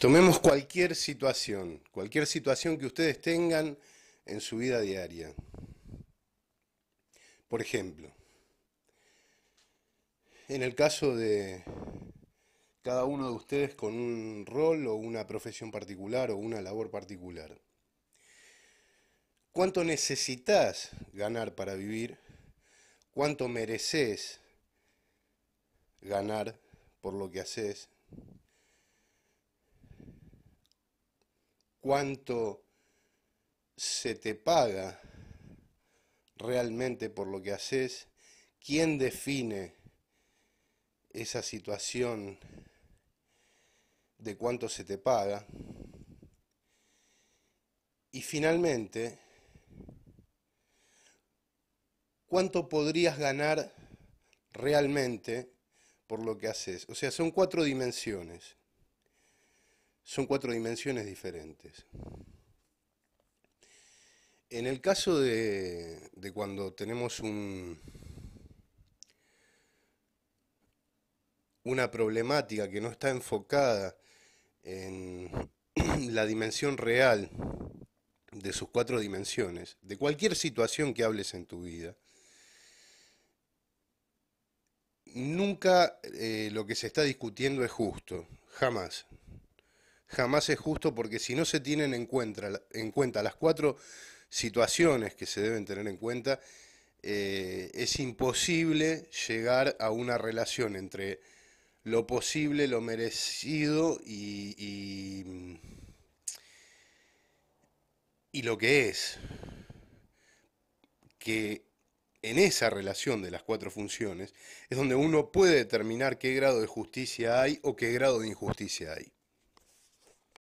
Tomemos cualquier situación, cualquier situación que ustedes tengan en su vida diaria. Por ejemplo, en el caso de cada uno de ustedes con un rol o una profesión particular o una labor particular. ¿Cuánto necesitas ganar para vivir? ¿Cuánto mereces ganar por lo que haces? cuánto se te paga realmente por lo que haces, quién define esa situación de cuánto se te paga. Y finalmente, cuánto podrías ganar realmente por lo que haces. O sea, son cuatro dimensiones son cuatro dimensiones diferentes. En el caso de, cuando tenemos un, una problemática que no está enfocada en la dimensión real de sus cuatro dimensiones, de cualquier situación que hables en tu vida, nunca eh, lo que se está discutiendo es justo, jamás jamás es justo porque si no se tienen en cuenta, las cuatro situaciones que se deben tener en cuenta, eh, es imposible llegar a una relación entre lo posible, lo merecido y lo que es. Que en esa relación de las cuatro funciones es donde uno puede determinar qué grado de justicia hay o qué grado de injusticia hay.